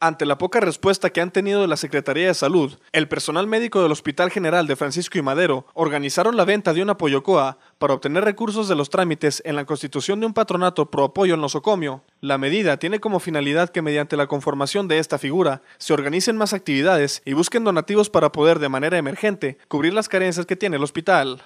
Ante la poca respuesta que han tenido de la Secretaría de Salud, el personal médico del Hospital General de Francisco y Madero organizaron la venta de apoyo COA para obtener recursos de los trámites en la constitución de un patronato pro apoyo al nosocomio. La medida tiene como finalidad que mediante la conformación de esta figura se organicen más actividades y busquen donativos para poder de manera emergente cubrir las carencias que tiene el hospital.